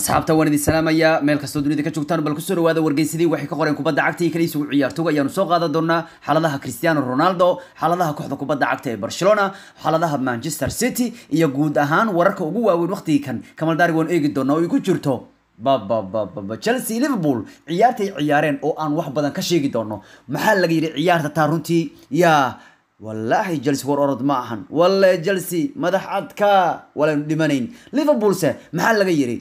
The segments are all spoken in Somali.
asxaabta waan idin salaamayaa meel kastoo dunida ka joogtaan bal kusoo dhawaada wargeysadii waxay ka qoreen kubadda cagta iyo kaliisugu ciyaartooga ayaanu soo qaadan doonaa xaaladaha cristiano ronaldo xaaladaha kooxda kubadda cagta ee barcelona xaaladaha manchester city iyo guud ahaan wararka ugu waaweyn waqtigii kan kamaldaari waan eegi doonaa oo ay ku jirto bababababa chelsea liverpool ciyaartay ciyaareen oo aan wax badan ka sheegi doono maxaa laga yidhi ciyaarta taa runtii yaa wallaahi chelsea war orod ma ahan walle jelsea madax cadka walaynu dhimanayn liverpoolse maxaa laga yidhi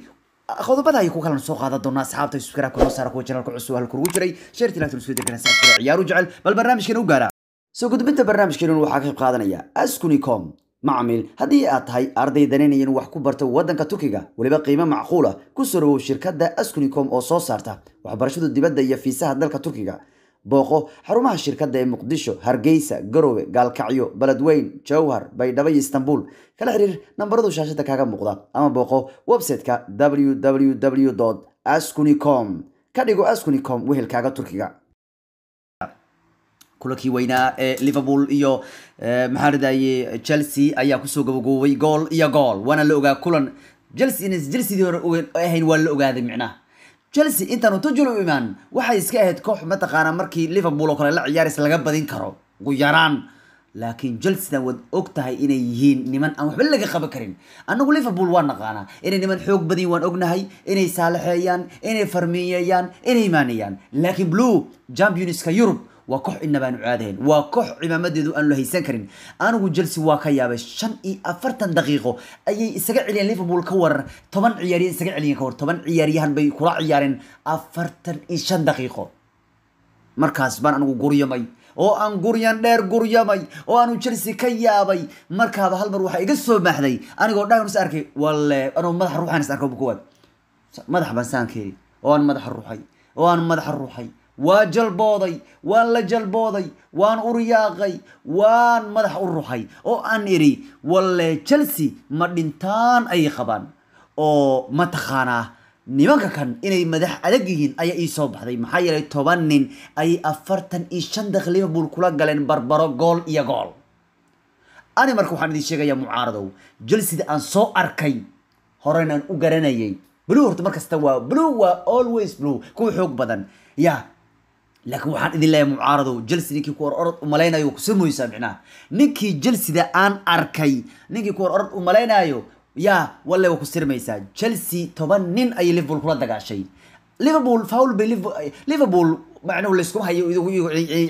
qodobada ayay ku kala soo qaadan doonaa asxaabta subscribe kuna saara kuwa channelka cusub halka ugu jiray share tilaa tulsoo dirgana saabta ciyaar jecel bal barnaamijkeena u gaara soo gudbinta barnaamijkeena waxaa ka qayb qaadanaya askunicom macmiil haddii aad tahay arday danaynaya inuu wax ku barto waddanka turkiga weliba qiimo macquula ku soo dhawow shirkadda askunicom oo soo saarta waxbarashada dibadda iyo fiisaha dalka turkiga booqo xarumaha shirkadda ee muqdisho hargeysa garowe gaalkacyo baladweyn jowhar baydhabo iyo istanbul kala xiriir nambaradu shaashada kaaga muuqda ama booqo website-ka www ascunicom ka dhigo ascunicom wehelkaaga turkiga kulankii weynaa ee liverpool iyo maxaan chelsea ayaa kusoo gabagoobay gool iyo gool waana la ogaa kulan chelsea inaysan chelseadii hore ahayn waa la ogaaday micnaha chelsea intaan u tujulo u imaan waxay iska ahayd koox mataqaanaa markii liverpool oo kale la ciyaaris laga badin karo ugu yaraan laakiin jelsedan waad og tahay inay yihiin niman aan waxba laga qaban karin annagu liverpool waan naqaanaa inay niman xoog badan waan ognahay inay saalaxeeyaan inay farmiyeeyaan inay imaanayaan laakiin blue championska yurub waa koox inabaan baanu caadahayn waa koox cimaamadeedu aan la haysan karin anigu jelsi waa ka yaabay shan iyo afartan daqiiqo ayay isaga celiyeen liverpool ka warar toban ciyaariya isaga celiyeen ka war toban ciyaaryahan bay kula ciyaareen afartan iyo shan daqiiqo markaas baan anigu guryamay oo aan guryan dheer guryamay oo aanu chelsea ka yaabay markaaba hal mar waxaa iga soo baxday anigoo dhagan is arkay walle anoo madaxa ruuxaan is arko kuwaad madax baan saan keeni oo aan madaxa ruuxay oo aan madaxa ruuxay waa jalbooday waan la jalbooday waan uryaaqay waan madax u ruxay oo aan idhi walle chelsea ma dhintaan ayay qabaan oo mataqaanaa nimanka kan inay madax adag yihiin ayaa ii soo baxday maxaa yeelay toban nin ayay afartan iyo shan daqiiq liverpool kula galeen barbaro gool iyo gool ani marka waxaan idin sheegayaa mucaaradow jelsida aan soo arkay horeyna aan u garanayay blue horta markasta waa blue waa always blue kuwa xoog badan ya laakiin waxaan idin leeyahay mucaaradow jelsi ninkii ku hor orod umalaynayo ku mooysaa micnaha ninkii jelsida aan arkay ninkii ku hor orod umalaynayo yaa walle waa ku sirmaysaa jelsi toban nin ayay liverpool kula dagaashay liverpool faul bay liverpool macnuhu laiskum hayo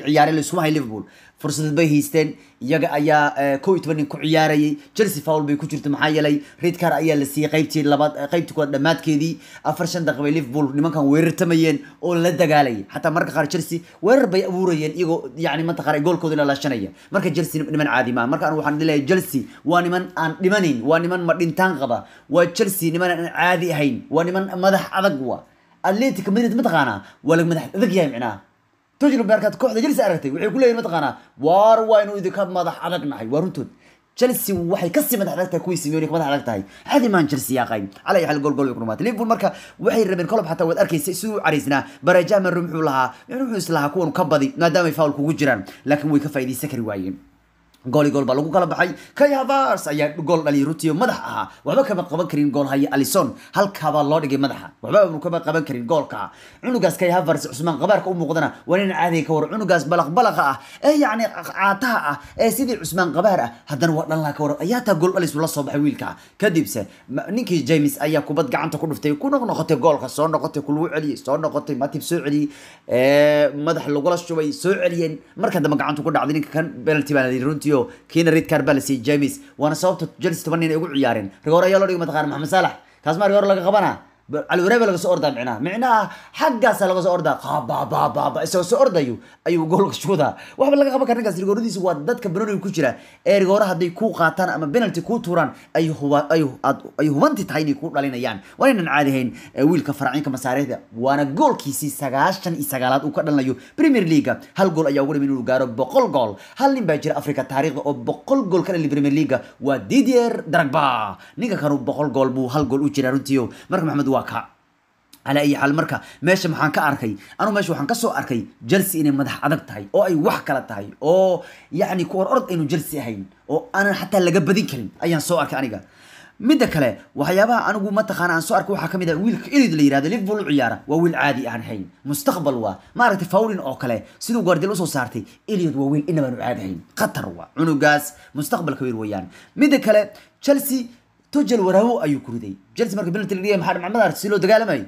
ciyaare laiskuma hayo liverpool fursad bay haysteen iyaga ayaa kow iyo toban ku ciyaarayay chelsea fowl bay ku jirto maxaa yeelay redcar ayaa la siiyey qaybtii labaad eh, qaybtii kuwaad dhammaadkeedii afar shan daqiiq liverpool nimankan weerartamayeen oo la dagaalayay xataa marka qaar chelsea weerar bay abuurayeen iyagoo yacni manta qaar goolkooda la laashanaya marka chelsea niman caadi maaha marka anigu waxaan leeyahay chelsea waa niman aan dhimanayn waa niman ma dhintaan qaba waa chelsea niman aan caadi ahayn waa niman madax adag wa atletic madrid mataqaanaa waa lag madax adag yahay micnaha togil markaad kooxda chelsea aragtay waxay ku leeyihin mataqaanaa waar waa inuu idinka madax adag nahay waa runtood chelsea waxay kasii madax adag tahay kuwii simeone ka madax adag tahay xadi maan chelsea yaa qayn xal gool gool way ku liverpool marka waxay rabeen kolob xataa waad arkaysa siduu u caraysnaa barajahman muxuu lahaa muxuu is lahaa ka badi maadaamay faul kugu jiraan laakiin way ka faa'iidaysan kari waayeen gooligoolbaa lagu kala baxay kay havars ayaa gool dhaliyay madax ahaa waxba kama qaban karin gool haya alison halkaabaa loo dhigay madaxa waxba kama qaban karin goolka cunugaas kay cusmaan qabaarka u muuqdana waa nin caadiga ka war cunugaas balaqbalaqa ah ee yacni caataha ah ee sidii cusmaan qabaar ah haddana waa dhanlaa ka war ayaa gool dhalisu la soo baxay wiilka kadibse ninkii james ayaa kubad gacanta ku dhuftay ku noqnoqotay goolka soo noqotay kulagu celiyey soo noqotay matib soo celiyey madax lagula shubay soo celiyeen marka dambe ku dhacday ninka kan penalty baa runtii Lazio kiina red card baa la siiyay James waana sababta Chelsea toban nin ay ugu ciyaareen rigoor ayaa loo dhigay mataqaan Maxamed Salah kaas ma laga qabanaa calwareeba laga soo ordaa micnaha micnaha xaggaasa laga soo ordaa qaabaabaababa isagoo soo ordayo ayuu goolka shuudaa waxba laga qaban kara ninkaas rigooradiisa waa dadka banooniga ku jira ee rigoora hadday kuu qaataan ama penalty kuu tuuraan ay hubanti tahay inay kuu dhalinayaan waa inaan caadi wiilka farcinka masaariixda waana goolkiisii sagaashan iyo sagaalaad uu ka dhalinayo premier leaga hal gool ayaa ugu dhimin inuu gaaro boqol gool hal nin baa jira africa taariikhda oo boqol gool ka dhalin premier leaga waa didier dragba ninka kanu boqol gool buu hal gool u jira runtii marka maxamed waa waa ka calaa ayi xaal marka meesha maxaan ka arkay anuu meesha waxaan kasoo arkay jelsi inay madax adag tahay oo ay wax kala tahay oo yacni kuwar orod aynu jelsi ahayn oo aanan xataa laga badin karin ayaan soo arkay aniga midda kale waxyaabaha anigu mataqaana aan soo arko waxaa kamid ah wiilka elid la yirahdo liverpool ciyaara waa wiil caadi aan hayn mustaqbal waa maaragtay fawlin oo kale siduu guardiola usoo saartay eliod waa wiil inabaanu caadi hayn khatar waa cunugaas mustaqbalka wiil weeyaan midda kale chelsea tujel warhawo ayuu ku riday chelsea marka penalty la dhigay maxaa dhimacmada arti si loo dagaalamayay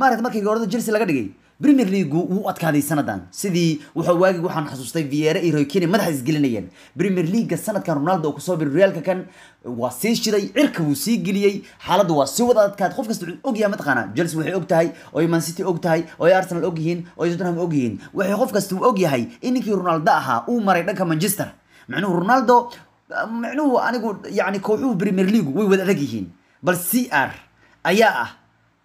maaragta markii hore chelsea laga dhigay premier leagu wuu adkaaday sanadan sidii wuxuu waagig waxaan xasuustay viera iyo roykene madaxa isgelinayeen premier leaga sanadkan ronaldo oo kusoo biray reaalka kan waa sii shiday cirka wuu sii geliyey xaaladdu waa sii wada adkaad qof kasta wuxuu ogyahay chelsea waxay og tahay ooy mancity og tahay ooy arsenal og yihiin tottenham og waxay qof kasta uu og yahay in ninkii ronaldo ahaa uu maray dhanka manchester macnuhu ronaldo micnuhu anigu yani kooxuhu premier leagu way wada adag yihiin bal c r ayaa ah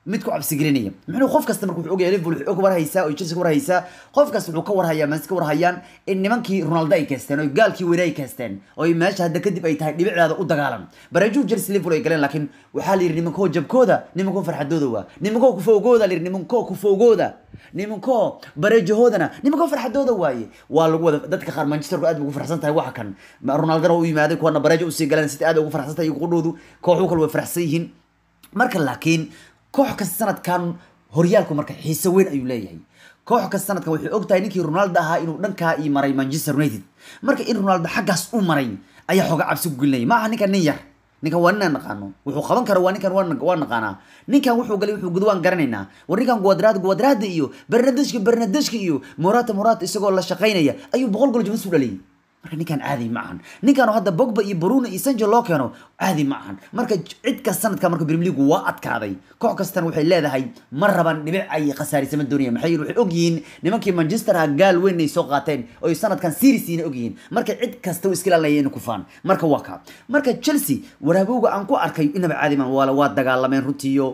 mid ku cabsi gelinaya qof kasta markuu wuxuu liverpool wuxuu ka warhaysaa oo Chelsea ka warhaysaa qof kasta wuxuu ka warhayaa Messi ka warhayaan in nimankii Ronaldo ay kaysteen oo gaalkii weyn ay kaysteen oo ay meesha hadda kadib ay tahay dhibicdaada u dagaalan bareejuu Chelsea Liverpool ay galeen laakiin waxaa la yiri nimankoo jabkooda nimankoo farxadooda waa nimankoo ku la yiri nimankoo ku nimankoo bareejahoodana nimankoo farxadooda waaye waa lagu wada dadka qaar Manchester aad ugu farxsan tahay waxa kan Ronaldo u yimaaday kuwana bareejo u galeen sidii aad ugu farxsan tahay iyagu qudhoodu kooxu kale way farxsan yihiin marka laakiin koox kasta sanadkan horyaalku marka xiise weyn ayuu leeyahay koox kasta sanadkan waxay ogtahay ninkii ronaldo ahaa inuu dhankaa ii maray manchester united marka in ronaldo xaggaas u maray ayaa xooga cabsi ku gelinaya ma aha ninkan nin yar ninkan waa ninaan naqaano wuxuu qaban kara waa ninkan waa naqaanaa ninkan wuxuu galay wuxuu gudwaan garanaynaa war ninkan guwadraad guwadraada iyo bernadeshka bernadeshka iyo morata morata isagoo la shaqaynaya ayuu boqol gol jabas u dhaliyay marka ninkan caadi ma ahan ninkan hadda bogba iyo bruna iyo sanjo loo keeno caadi ma ahan marka cid sanadka marka brimileagu waa adkaaday koox kastana waxay leedahay ma raban dhibic ay khasaarisama doonayaan maxaa yeele waxay ogyihiin nimankii manchester gaal weyn soo qaateen oo sanadkan serisiina ogyihiin marka cid kasta iska ilaalinaya inay kufaan marka waa kaa marka chelsea waraabowga aan ku arkay inaba caadi ma waa waa dagaalameen runtiiyo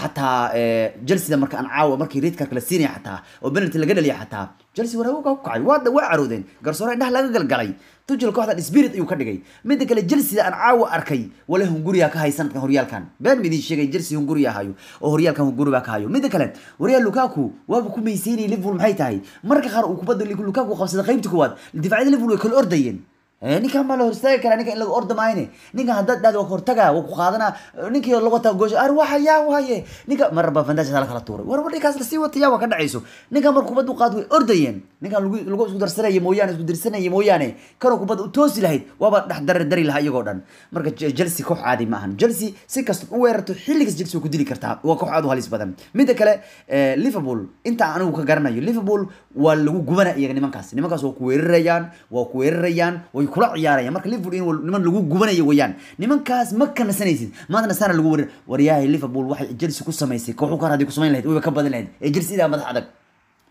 xataa eh, eh, chelsea marka aan caawa markii reedka kala siinaya xataa oo penalty laga dhaliya xataa chelsea waraago ka ku kacay waadna waa caroodeen garsoore indhaha laga galgalay tujil kooxdan spirit ayuu ka dhigay midda kale jelsea aan caawa arkay wale hunguriya ka hay sanadkan horyaalkan been ma sheegay jelsea hunguriya hayo oo horyaalkan hunguri baa ka hayo midda kale waryaal lukaku waaba ku maysiinayay liverpool maxay tahay marka qaar uu kubadda lukaku qabsada qaybta koowaad difaacyada liverpool way kala ordayeen Eh, ninkaa maa la hortaagi karaa ninka in laga ordamayn ninka haddaad dhahdo waa hortaga waa ku qaadana ninkii lagu wataa goosha ar yaa waaye ninka ma rabba la kala tuuray war wadhikaas la sii wataya waa ka dhacayso ninka mar kubad u qaad way ordayeen ninkan lagu isku darsanaya mooyaane isku darsanaya mooyaane kanoo kubadda u toosi lahayd waaba dhex darar dari lahaa iyagoo dhan marka jelsi koox caadi ma ahan jelsi si kasta u weerarto xilli kasta jelsi ku dili kartaa waa koox aad u halis badan midda kale eh, liverpool inta anigu ka garanayo liverpool waa lagu gubana iyaga nimankaas nimankaas waa ku weerarayaan waa ku weerarayaan way kula ciyaaraya marka liverpool in niman lagu gubanayo weeyaan nimankaas ma kanasanaysid maantana saana lagu warin waryahay liverpool waxay chelsea ku samaysay kooxu ka raadi ku samayn lahayd wayba ka badan lahayd ee chelsea idaa madax adag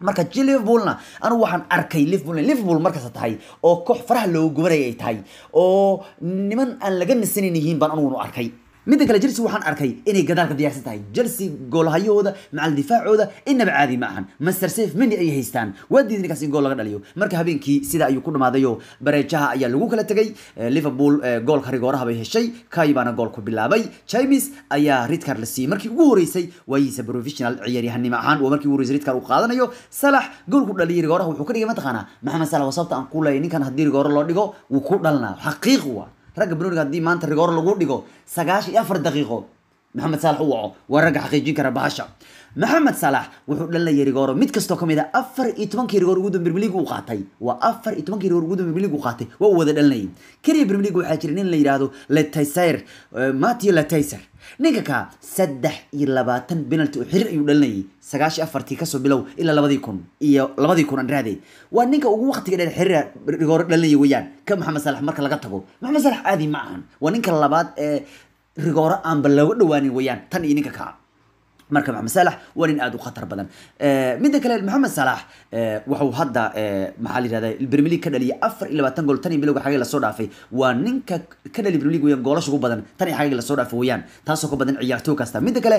marka liverpoolna anigu waxaan arkay liverpool liverpool markaas tahay oo koox faraha loogu gubanaya ay tahay oo niman aan laga nasanaynihiin baan aniguna arkay midda kale chelsea waxaan arkay inay gadaalka diyaarsan tahay chelsea goolhayahooda macal difaacooda inaba caadi ma ahan master safe meni ay haystaan waa diidan ninkaas in gool laga dhaliyo marka habeenkii sida ayuu ku dhamaadayoo bareejaha ayaa lagu kala tegay eh, liverpool eh, goolka rigooraha bay heshay kay baana gool ku bilaabay chimes ayaa ridkar la siiyey markii ugu horeysay waayiisa professional ciyaaryahanimo ahaan oo markii ugu ridkar uu qaadanayo salax goolku dhaliyay rigooraha wuxuu ka dhigay mataqaanaa maxamed salax wasabta aan ku leeyay ninkan haddii rigooro loo dhigo wuu ku dhalnaa xaqiiq waa ragga banooniga haddii maanta rigoor lagu dhigo sagaashan iyo afar daqiiqo maxamed saalax u waco waa ragga xaqiijin kara bahasha maxamed saalax wuxuu dhalayay rigooro mid kastoo kamid a ah afar iyo tobankii rigoor ugu dambe brimilig uu qaatay waa afar iyo tobankii rigoor ugu dambe brimilig uu qaatay waa uu wada dhalinayay keliya brimilig waxaa jiray nin la yidhaahdo letaiser eh, matthew letayser ninkanka saddex iyo labaatan penalty oo xirir ayuu dhalinayay sagaashi afartii kasoo bilow ilaa labadii kun iyo labadii kun aan raadayay waa ninka ugu waqtiga dheer xiriir rigoore dhalinaya weeyaan ka maxamed salax marka laga tago maxamed salax caadi ma ahan waa ninka labaad ee rigoore aanba looga dhawaanin weeyaan tan iyo ninka kaa marka maxamed salax waa nin aada u khatar badan eh, midda kale maxamed salax eh, wuxuu hadda eh, maxaa layihahda premier league ka dhaliyay afar iyo labaatan gool tan iyo bilowga xagee lasoo dhaafay waa ninka ka dhaliya premier league weyaan goolasha ugu badan tan iyo xagee lasoo dhaafay weyaan taasoo ka badan ciyaartooy kasta midda kale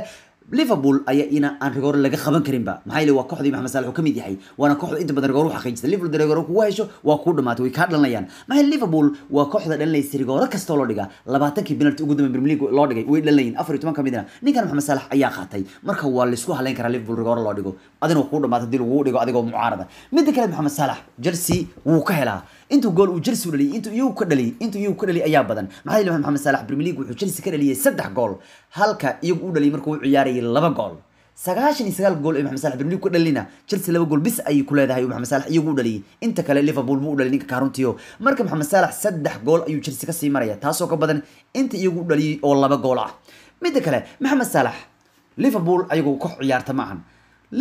liverpool ayaa ina aan rigoor laga qaban karinba maxaa yeele waa kooxdii maxamed saalax uu kamid yahay waana kooxda inta badan rigoor u xaqiijista liverpool rigoor kugu hesho waa kuu dhamaatay way kaa dhalanayaan maxaa liverpool waa kooxda dhalanaysa rigooro kastoo loo dhiga labaatankii penalty ugu dambeyn premier loo dhigay way dhalanayeen afar iyo toban ka midna ninkan maxamed saalax ayaa qaatay marka waa laisku haleyn karaa liverpool rigooro loo dhigo adina kuu dhamaatay dii lagugu dhigo adigoo mucaarada midda kale maxamed saalax chelsea wuu ka helaa intuu gool uu Chelsea dhaliyay intuu iyagu ka dhaliyay intuu iyagu ka dhaliyay ayaa badan maxaa yeele maxamed saalax premier wuxuu Chelsea ka dhaliyay saddex gool halka iyagu u dhaliyay markuu ciyaarayay leedahay laba gool sagaashan iyo sagaal gool ee maxamed salax berliin ku dhalina chelsea laba gool bis ayay ku leedahay maxamed salax iyagu dhaliyay inta kale liverpool mu u ninka kaaruntiyo marka maxamed salax saddex gool ayuu chelsea kasii maraya taasoo ka badan inta iyagu u dhaliyay oo laba gool ah midda kale maxamed salax liverpool ayagoo ka ciyaarta maahan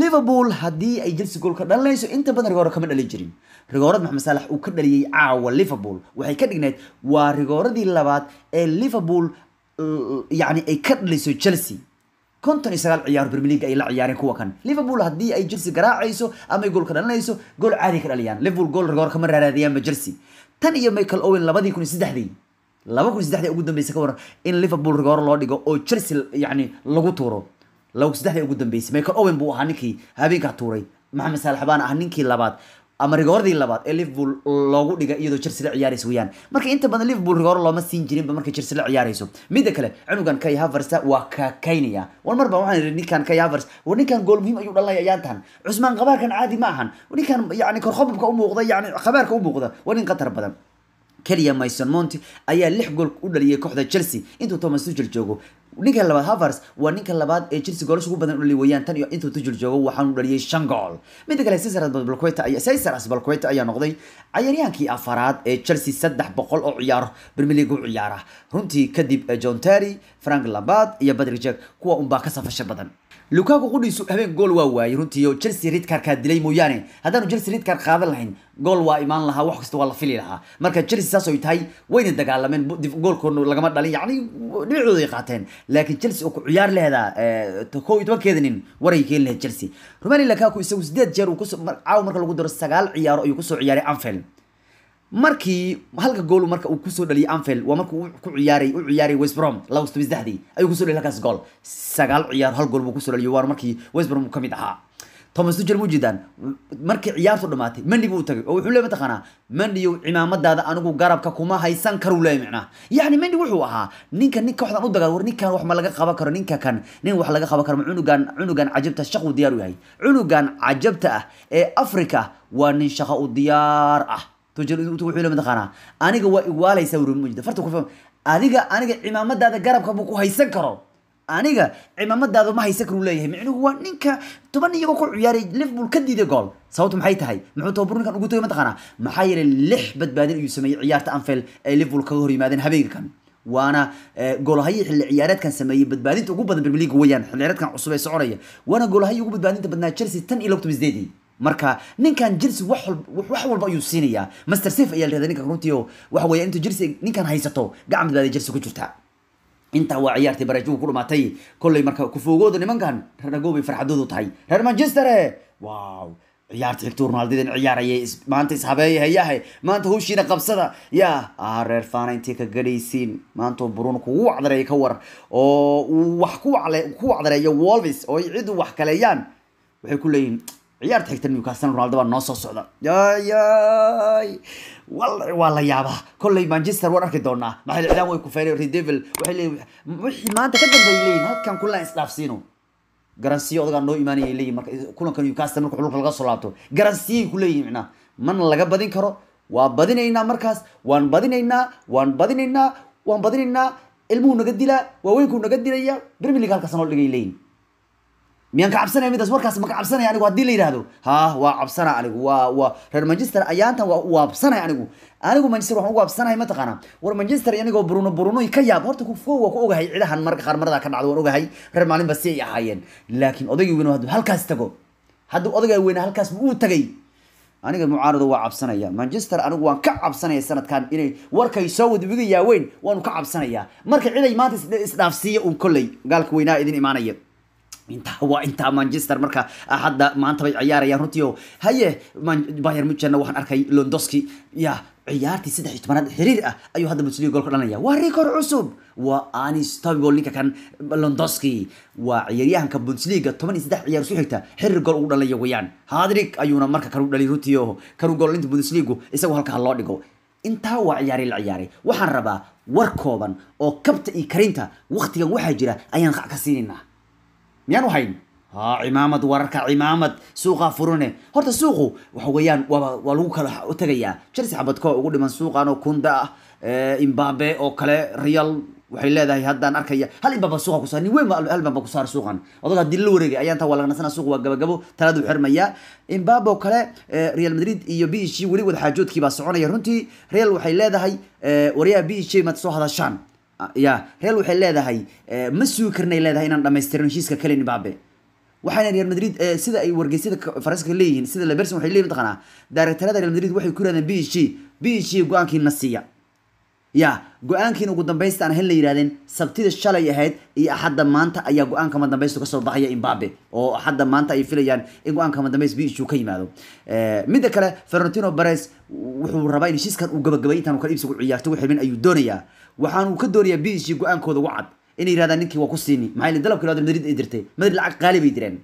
liverpool haddii ay chelsea gool ka dhalinayso inta badan rigooro kama dhalin jirin rigoorad maxamed salax uu ka dhaliyay caawa liverpool waxay ka dhigneyd waa rigooradii labaad ee liverpool yacni ay ka dhaliso chelsea konton iyo sagaal ciyaaro brmeliga ay la ciyaareen kuwa kan liverpool haddii ay chelsea garaacayso ama ay gool ka dhalinayso gool caadi ka dhaliyaan liverpool gool rigoor kama raaraadiyaanba chelsea tan iyo michael owen labadii kun iyo saddexdii laba kun iyo saddexdii ugu dambeysay ka waran in liverpool rigoor loo dhigo oo chelsea yacni lagu tuuro laba kun saddexdii ugu dambeysay michael owen buu ahaa ninkii habeenkaa tuuray maxamed saalax baana ah ninkii labaad ama rigoordii labaad ee liverpool loogu dhiga iyadoo la ciyaaraysa weyaan marka inta badan liverpool rigoor looma siin jirinba marka markay la ciyaarayso midda kale cunugan kay havers waa kakaynaya war mar baan waxaan ihi ninkan kay havers war ninkan gool muhiim ah ayuu dhalaya ayaan cusmaan qabaarkan caadi ma ahan ninkan yani korkhobobka u muuqda yani khabaarka u muuqda waa nin khatar badan keliya mason monty ayaa lix gool u dhaliyay kooxda chelsea intuu thomas tuchel joogo ninka labaad havers waa ninka labaad ee chelsea goolasha ugu badan dhaliy weeyaan tan iyo intuu tujil joogo waxaanu dhaliyay shan gool midda kale cesar balqueta ayaa ayaa noqday cayaaryaankii afaraad ee chelsea saddex boqol oo ciyaaro premier u ciyaara runtii kadib eh, john terry frank labaad iyo patrick jack kuwa unbaa ka safasha badan lukaku qudhiisu habeen gool waa waayey runtii oo chelsea ridkarkaa dilay mooyaane haddaanu chelsea ridkar qaadan lahayn gool waa imaan lahaa wax kasta waa la fili lahaa marka chelsea saas tahay wayna dagaalameen goolkoodna lagama dhalin yacni dhinacooda ay qaateen laakiin chelsea oo ku ciyaar leheda eh, kow iyo tobankeeda nin waray keeni lahayd chelsea romani lukaku isagu sideed jeer uu caawa marka lagu daro sagaal ciyaaro ayuu kusoo ciyaaray anfield markii halka gool marka uu kusoo dhaliyay anfield waa markuu ku ciyaaray u ciyaaray westbrom laba toban saddexdii ayuu kusoo dhaliyay halkaas gool sagaal ciyaar hal gool buu kusoo dhaliyay waana markii westbrom uu kamid ahaa thomas tuchel ma ujeedaan markii ciyaartu dhamaatay mandi buu tagay oo wuxuu leey mataqaanaa mandiyow cimaamadaada anigu garabka kuma haysan karuu leeyahy micnaha yacni mandi wuxuu ahaa ninka nin kooxdan u dagaal war ninkan wax ma laga qaban karo ninka kan nin wax laga qaban karo ma cunugan cunugan cajabta shaquu diyaar u yahay cunugan cajabta ah ee afrika waa nin shaqo u diyaar ah aniga waa iwaalaysaa aniga cimaamadaada garabka buu ku haysan karo aniga cimaamadaada ma haysan karu leeyahay micnuhu waa ninka toban iyagoo ku ciyaaray liverpool ka diiday gool sababtu maxay tahay muxuu tababar ninkan ugu tagay mataqaana maxaa yeelay lix badbaadin ayuu sameeyey ciyaarta anfield ay liverpool kaga hor yimaadeen habeenka waana goolahayi xilli ciyaareedkan sameeyey badbaadinta ugu badan brmiliga wayaan xilli ciyaareedkan cusub ee soconaya waana goolahayi ugu badbaadinta badnaa chelsea tan iyo logtoban sideedii marka ninkan jirsi wax walba ayuu siinayaa master safe ayaa lahahda ninkan runtii waxa weeye intuu jirsi ninkan haysato gacan badbaaday jirsi ku jirtaa intaa waa ciyaartii baraajuu ku dhumaatay kolley marka kufoogooda nimankan raragobay farxadoodu tahay reer manchestere waw ciyaarta xigtuu ronaaldidan ciyaarayay maanta ishabeeyahayahe maanta howshiina qabsada yaa ah reer faana intay ka gadhaysiin maanta buruun kugu wacdareeya ka war oo wax ku wacdareeya wolvis oo ay cidu wax kaleeyaan waxay ku leeyihin ciyaarta xigta newcastle ronaldo baa noo soo socda yayay waa la yaabaa kolley manchester waan arki doonaa maxay cidaan way ku feereen redevil waxay leeyihin wixii maanta ka dambeeyay leyin halkan kullaan isdhaafsiino garansiyo odagaa noo imaanayay leeyihin marka kulanka newcastle marka xululka laga soo laabto garansiyay ku leeyihin micnaa mana laga badin karo waa badinaynaa markaas waan badinaynaa waan badinaynaa waan badinaynaa ilmuhu naga dilaa waaweynkuu naga dilaya brimilig halkaas noo dhigay leyin miyaan ka cabsanaya midaas warkaas ma ka cabsanaya anigu haddii la yidhahdo ha waa cabsana anigu waa waa reer manchester ayaantan waa waabsanay anigu anigu manchester waxaan ugu absanahay mataqaana war manchester anigoo bruno bruno ka yaab horta kufko waa ku ogahay cidahan marka qaar marada ka dhacdo waan ogahay reer maalinba si ay ahaayeen laakiin odaygii weyne hadduu halkaas tago hadduu odaygaa weyne halkaas uu tagay aniga mucaarado waa cabsanaya manchester anigu waan ka cabsanaya sanadkan inay warkay soo wada iga waanu ka cabsanaya marka ciday maanta isdhaafsiiya uun kolley gaalka weynaa idin imaanaya inta waa intaa manchester marka ah, hadda maantaba bay ciyaarayaan runtiio haye bayer mucena waxaan arkay londoski ya ciyaartii saddex iyo tobanaad xiriir ah ayuu hadda bundesliga goolka dhalanaya waa rikoor cusub waa unstoppable ninka kan londoski waa ciyaaryahanka bundesliga toban iyo saddex ciyaar isu xigta xiriir gool ugu dhalaya weeyaan hadrik ayuuna marka kanu dhaliy runtiio kanu goollinta bundesligu isagoo halka ha loo dhigo intaa waa ciyaari la ciyaaray waxaan rabaa war kooban oo kabta iyo karinta waktigan waxaa jira ayaan ka siinayna miyaan u hayn cimaamad wararka cimaamad suuqaa furune horta suuqu waxa weeyaan waaba waa lagu kala tagayaa chelsea xabadkoo ugu dhiman suuqan oo kunda ah eh, imbabe oo kale real waxay leedahay haddaan arkaya hal imbaaba suuqa kusaar nin weyn hal imbaaba kusaar suuqan odog haddii la wareegay ayaan taa waa laga suuq waa gabagabo talaadu xirmayaa imbaaba oo kale eh, real madrid iyo b h weli wadaxaajoodkii baa soconaya runtii real waxay leedahay eh, waryaha b h mad soo hadashaan ya real waxay leedahay eh, ma sugi karnay leedahay inaan dhamaystirno heshiiska kalin mbabe waxaana real madrid eh, sida ay wargeysyada faransiska leeyihiin sida leberson waxay leeyihin mataqanaa daarektarada real madrid waxay ku leedahen b g b g go-aankiina siiya ya go-aankiina ugu dambaysta aan ahan la yidhahdeen sabtida shalay ahayd iyo axadda maanta ayaa go-aan kama kasoo baxaya imbabe oo axadda maanta ay filayaan in go-aan kama b h ka yimaado eh, midda kale ferentino bares wuxuu rabaa in heshiiskan uu gabagabayntan kala iibsigu ciyaarto wixibin ayuu doonayaa waxaanu ka doonayaa b go-aankooda wacad inay yidhahdaan ninkii waa ku siini maxaa yili dalabka laada madrid ay dirtay madrid lacag qaali bay direen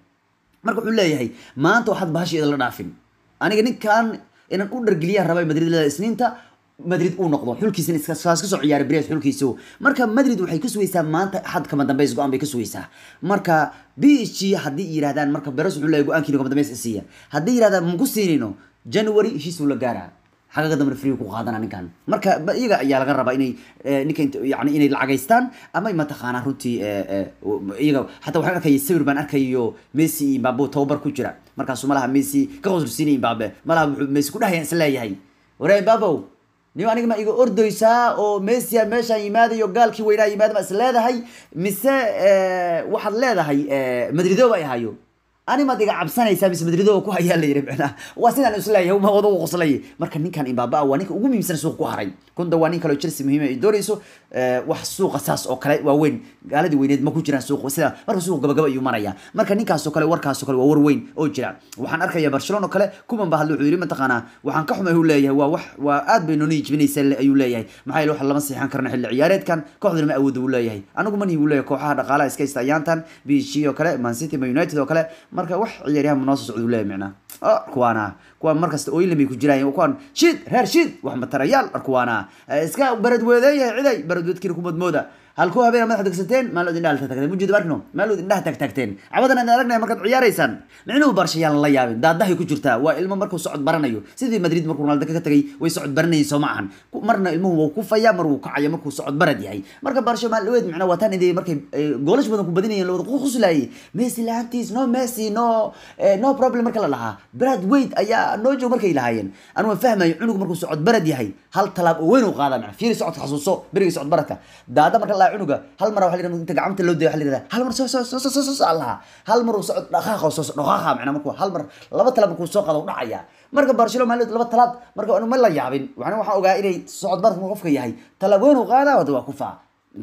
marka wuxuu leeyahay maanta waxaad bahasheeda la dhaafin aniga ninkan inaan u dhargeliyaha rabay madrid leeda isniinta madrid uu noqdo xulkiisina iskasoo ciyaaray bres xulkiisu marka madrid waxay ka sugaysaa maanta axad kama dambeys go-aan bay ka sugaysaa marka b h g haddii yidhahdaan marka beres wuxuu leeyahay go-aankiina kama dambeys siiya haddii yidhahdaan maku siinayno january heshiis uu la gaaraa xagaga dambena free ku qaadana ninkan marka iyaga ayaa laga rabaa inay eh, ninka yani inay lacagaystaan ama mataqaanaa runtii eh, eh, iyaga hata waxaan arkaya sawir baan arkayo messi iyo imbabe tababar ku jira markaasu malaha messi ka qosursiinay imbabe malaha wuxuu messi ku dhahayaan isla leeyahay wara imbabow nin aniga ma iga ordaysaa oo messia meeshaan yimaadayo gaalkii weynaa yimaada ma is leedahay mise waxaad leedahay madrido ay ahaayo animaad iga cabsanaysaa bismadrido oo ku hayaa la yiri micnaa waa sidaan isleeyahay ma wada qoslay marka ninkan imbaaba waa ninka ugu muhiimsan suuq ku haray kunta waa nin kaloo Chelsea muhiim ah, ay doonayso eh, wax suuqa saas oo kale waa gaaladii weyneed ma ku jiraan suuq sida marka suuq gabagaba ayuu maraya marka ninkaas kale warkaas kale waa war weyn oo jira waxaan arkayaa Barcelona kale kuman baa wuxuu yiri mataqaanaa waxaan ka xumay uu leeyahay waa wax waa aad bay noo niijbinaysaa ayuu leeyahay maxaa yeelay wax lama siixan karna xilli ciyaareedkan kooxduna ma awood u leeyahay anigu ma nihi leeyahay kooxaha dhaqaalaha iska istaayaantan PSG oo kale Man City Man United oo kale marka wax ciyaaryahan noo soo socda leeyahay micnaa ah, arkuwaana kuwa markasta ooyin bay ku jiraan kuwan shid reer shid wax matarayaal arkuwaana eh, iska baradweedan yahay ciday baradweedkiina kumadmooda halku habeen madax degsateen maal indhaha tagtagteen mujid arkno maal indhaha tagtagteen cawadan aan aragnaya markaad ciyaaraysaan micnuhu barshayaan la yaabin daadahay ku jirtaa waa ilmo markuu socod baranayo sidii madrid markuu ronaldo ka tagay way socod baranayeen soo ma marna ilmuhu wuu kufaya mar wuu kacaya markuu socod barad yahay marka barsho maal dhaweed micnaha waa tan markay eh, goolash badan ku badinayeen lawada quslaayay messi lahantiis no messi no eh, no problem marka la dhahaa brad wade ayaa noo markay lahaayeen anu fahmayo cunug markuu socod barad yahay hal talaab oo weyn uu qaadaa fiiri socodka xasuuso berigii socod baradka daada marka allaha cunuga hal mar waa inta gacanta loo day waa layihaha hal mar soo soo allaha hal mar uu socod dhaqaaqa soo dhaqaaqa macnaa marku hal mar laba tala markuu soo qaado u dhacaya marka barcelona maalinta laba talaad marka anu ma la yaabin waxna waxaan ogaa inay socod barka qofka yahay talaabo inuu qaadaa wada waa kufaa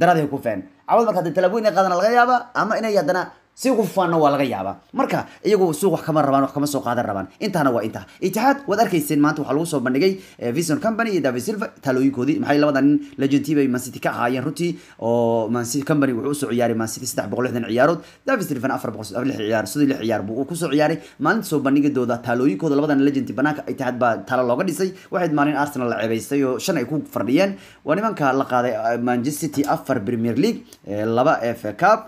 daraaday kufeen cawad marka hadda talaabo inay qaadana laga yaaba ama inay haddana si ugu fufaanna waa laga yaabaa marka iyagu suuq wax kama rabaan wax kama soo qaadan rabaan intaana waa intaa itixaad waad arkayseen maanta waxaa lagu soo bandhigay eh, vison company iyo david silva taalooyinkoodii maxay labada nin legentib ay mancity ka ahaayeen runtii oo mancity company wuxuu usoo ciyaaray mancity saddex boqol lixdan ciyaarood david silvan afar boqol lix ciyaar sidii lix ciyaar buu kusoo ciyaaray maalinta soo bandhigidooda taalooyinkooda labadan legenti banaanka itixaad baa talo looga dhisay waxayd maalin arsenal la ceebaystay oo shan ay ku fardhiyeen waa nimanka la qaaday eh, manchester city afar premier league eh, laba f cup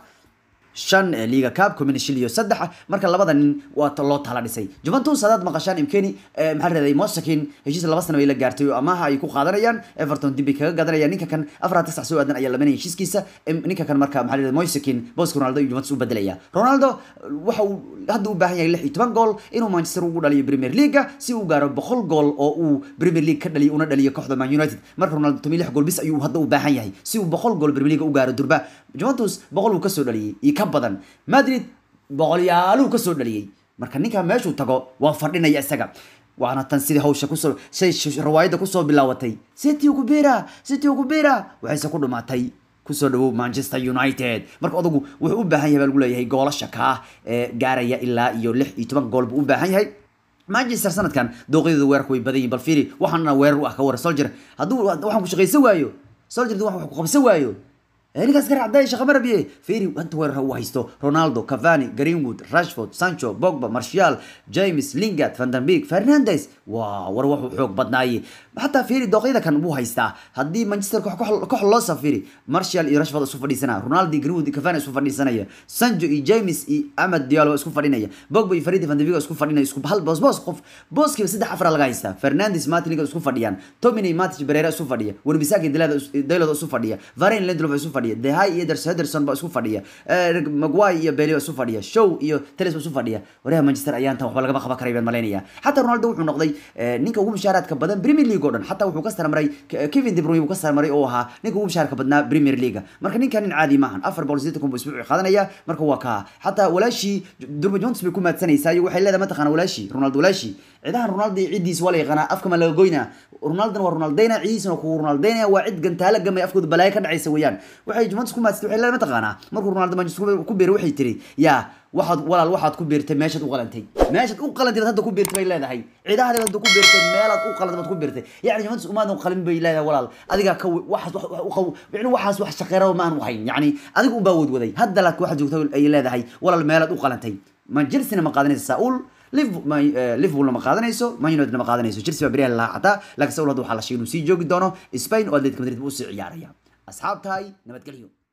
shan ee liga cab kumina iyo saddex marka labada nin waa loo tala dhisay juventus hadaad maqashaan imkeni maxaa raday mosakin heshiis laba sana la gaartay oo amaaha ay ku qaadanayaan everton dib kaga qaadanayaan ninka kan afar hata sax soo aadan ayaa labanaya heshiiskiisa ninka kan marka maxaa raday mosakin booska ronaldo iyo juventus u bedelaya ronaldo waxa uu hadda u baahan yahay lix iyo toban gool inuu manchester ugu dhaliyo premier leaga si uu gaaro boqol gool oo uu premier league ka dhaliyo una dhaliyo kooxda man united marka ronaldo toban lix gool bis ayuu hadda u baahan yahay si uu boqol gool premier league u gaaro durba juventus boqol uu kasoo dhaliyay iyo ka badan madrid boqolyaaluhu kasoo dhaliyey marka ninkaa meeshuu tago waa fardhinaya isaga waana tan sidii hawsha kusoo shay rawaayadda kusoo bilaawatay city kubira city kubira waxayse ku dhumaatay kusoo dhawow manchester united marka odagu wuxuu u baahan yahay baa lagu leeyahay goolasha kaa ee gaaraya ilaa iyo lix iyo toban gool buu u baahan yahay manchester sanadkan dooqyadooda weerarku way badan yihin bal fiiri weerar u ah ka wara solger hadduu waxaan ku shaqaysan waayo solger waxaan ku qabsan waayo ninkaas gar cadday shaqa marabiye firi antaweerarha uu haysto ronaldo cavani greenwood rashford sancho bogba marshal james lingard vandenberg fernandes waa war waxuu xoog badnaaye hataa fiiri dooqyada kan buu haystaa haddii manchester kox loo safiri marshal iyo rashford isu fadhiisanaya ronaldo greenwood iyo cavani isu fadhiisanaya sanjo iyo james iyo amad diallo isku fadhinaya bogba iyo faridi van isku fadhinaya isku hal boos qof booskiiba saddex afar laga haystaa fernandes martiniga isku fadhiyaan tomini matic pereira isu fadhiya wanbisaki daylada isu fadhiya varane lendlof isu fadhiya dehay iyo hederson ba isku fadhiya magway iyo belio isu fadhiya show iyo teles isu fadhiya waryaha manchester ayaan waxba lagama qaban karay baan malaynaya xataa ronaldo wuxuu noqday eh, ninka ugu mushaaraadka badan premier league league o dhan xataa wuxuu ka sarmaray eh, kevin debruyne uu ka sarmaray oo ahaa ninka ugu mushaharka badnaa premier league marka ninkan nin caadi maahan afar boqol sideetan kun buu isbuuci qaadanaya marka waa kaa xataa walaashii durma jones bay ku maadsanaysaa iyo waxay leedahay mataqaana walaashi ronaldo walaashi cidahan ronaldo iyo ciddiis waa la yaqaanaa afkama laga goynaa ronaldan waa ronaldayna cidiisna kugu ronaldaynaya waa cid gantaala gamay afkooda balaayo ka dhacaysa weeyaan waxay juventus ku maadsatay waxay leedahay mataqaanaa markuu ronaldo manchester ku beeray waxay tiri yaa waxaad walaal waxaad ku beertay meeshaad u qalantay meeshaad u qalantay hadda ku beertay bay leedahay cidahaad hadda ku beertay meelaad u qalantay baad ku beertay yacni juventus umaadan qalin bay leedahay walaal adigaa ka waxaas wax u qaw yacni waxaas wax shaqeeraba ma aan wahayn yacni adiga unbaa wadwaday hadda laakiin waxaad joogta ay leedahay walaal meelaad u qalantay man jelsina ma qaadanaysa saa-uul eh, ma qaadanayso man united ma qaadanayso chelsea baa beryaha la laacataa laakiin sa hadda waxaa la sheegay inuu sii joogi doono spain oo atletico madrid buu usii ciyaaraya asxaabtahay nabadgelyo